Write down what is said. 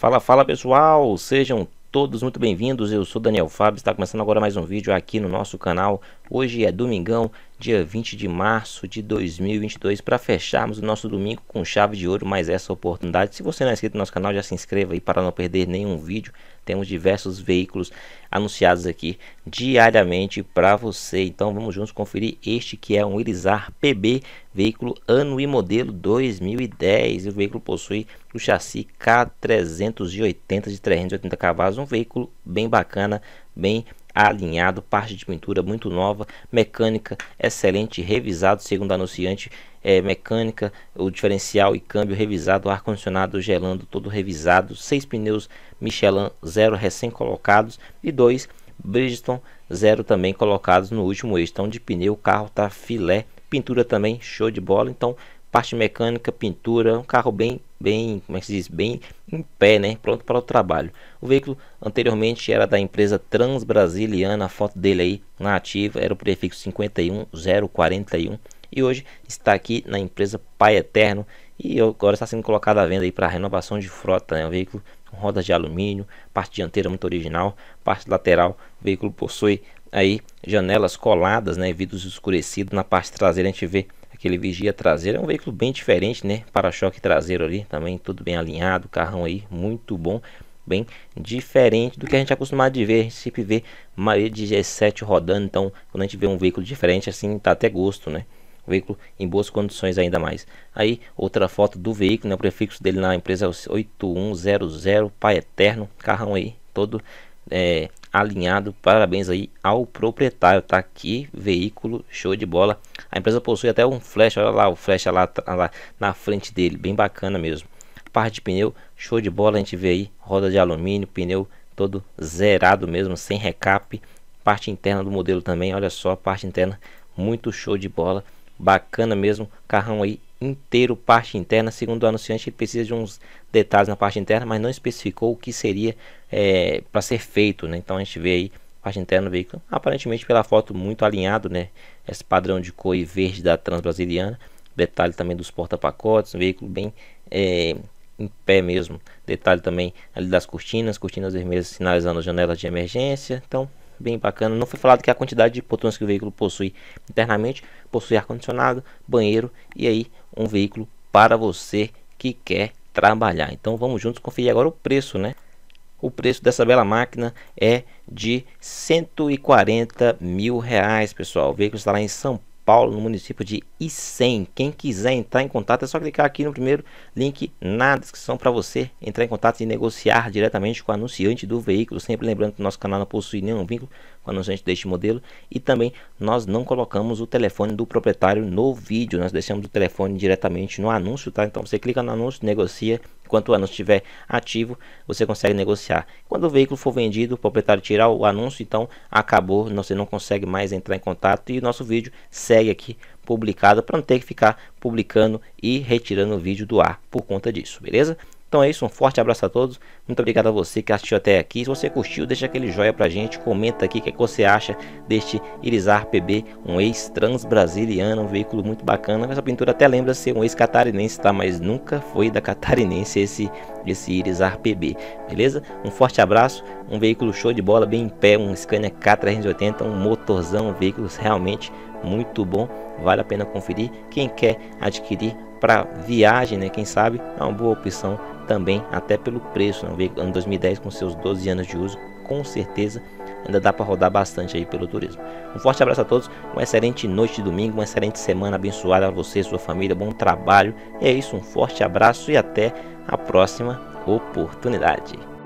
Fala, fala pessoal, sejam todos muito bem-vindos. Eu sou Daniel Fábio, está começando agora mais um vídeo aqui no nosso canal. Hoje é domingão, dia 20 de março de 2022, para fecharmos o nosso domingo com chave de ouro mais essa oportunidade. Se você não é inscrito no nosso canal, já se inscreva aí para não perder nenhum vídeo. Temos diversos veículos anunciados aqui diariamente para você. Então vamos juntos conferir este que é um Irizar PB, veículo ano e modelo 2010. O veículo possui o chassi K380 de 380 cavalos, um veículo bem bacana, bem alinhado, parte de pintura muito nova, mecânica excelente, revisado, segundo anunciante, é, mecânica, o diferencial e câmbio revisado, ar-condicionado gelando, todo revisado, seis pneus Michelin zero recém-colocados e dois Bridgestone zero também colocados no último estão de pneu, o carro tá filé, pintura também show de bola, então parte mecânica, pintura, um carro bem bem, como é que se diz, bem em pé, né, pronto para o trabalho. O veículo anteriormente era da empresa Transbrasiliana, a foto dele aí na ativa era o prefixo 51041 e hoje está aqui na empresa Pai Eterno e agora está sendo colocado à venda aí para renovação de frota, né, o veículo com rodas de alumínio, parte dianteira muito original, parte lateral, o veículo possui aí janelas coladas, né, vidros escurecidos na parte traseira a gente vê aquele vigia traseiro. É um veículo bem diferente, né? Para-choque traseiro ali também, tudo bem alinhado. Carrão aí, muito bom. Bem diferente do que a gente é acostumado de ver. A gente sempre vê maioria de G7 rodando. Então, quando a gente vê um veículo diferente, assim, tá até gosto, né? O veículo em boas condições ainda mais. Aí, outra foto do veículo, né? O prefixo dele na empresa é 8100, pai eterno. Carrão aí, todo é, alinhado. Parabéns aí ao proprietário, tá aqui, veículo, show de bola. A empresa possui até um flecha, olha lá, o flecha lá, lá na frente dele, bem bacana mesmo. Parte de pneu, show de bola, a gente vê aí, roda de alumínio, pneu todo zerado mesmo, sem recap. Parte interna do modelo também, olha só, parte interna muito show de bola, bacana mesmo, carrão aí inteiro parte interna. Segundo o anunciante, ele precisa de uns detalhes na parte interna, mas não especificou o que seria é, para ser feito. Né? Então a gente vê aí a parte interna do veículo, aparentemente pela foto muito alinhado, né? Esse padrão de cor e verde da Transbrasiliana. Detalhe também dos porta-pacotes, um veículo bem é, em pé mesmo. Detalhe também ali das cortinas, cortinas vermelhas sinalizando janelas de emergência. Então, bem bacana. Não foi falado que a quantidade de botões que o veículo possui internamente, possui ar-condicionado, banheiro e aí um veículo para você que quer trabalhar. Então vamos juntos conferir agora o preço, né? O preço dessa bela máquina é de 140 mil reais, pessoal. O veículo está lá em São Paulo, no município de Icém. Quem quiser entrar em contato é só clicar aqui no primeiro link na descrição para você entrar em contato e negociar diretamente com o anunciante do veículo. Sempre lembrando que nosso canal não possui nenhum vínculo com o anunciante deste modelo e também nós não colocamos o telefone do proprietário no vídeo, nós deixamos o telefone diretamente no anúncio, tá? Então você clica no anúncio, negocia Enquanto o anúncio estiver ativo, você consegue negociar. Quando o veículo for vendido, o proprietário tirar o anúncio, então acabou, você não consegue mais entrar em contato e o nosso vídeo segue aqui publicado para não ter que ficar publicando e retirando o vídeo do ar por conta disso, beleza? Então é isso, um forte abraço a todos. Muito obrigado a você que assistiu até aqui. Se você curtiu, deixa aquele joinha pra gente, comenta aqui o que, é que você acha deste Irizar PB, um ex-trans brasiliano, um veículo muito bacana. Essa pintura até lembra ser um ex-catarinense, tá? Mas nunca foi da catarinense esse, esse Irizar PB, beleza? Um forte abraço, um veículo show de bola, bem em pé, um Scania K380, um motorzão, um veículo realmente muito bom, vale a pena conferir. Quem quer adquirir para viagem, né? Quem sabe é uma boa opção também, até pelo preço, né? o ano 2010 com seus 12 anos de uso, com certeza ainda dá para rodar bastante aí pelo turismo. Um forte abraço a todos, uma excelente noite de domingo, uma excelente semana abençoada a você, sua família, bom trabalho. E é isso, um forte abraço e até a próxima oportunidade.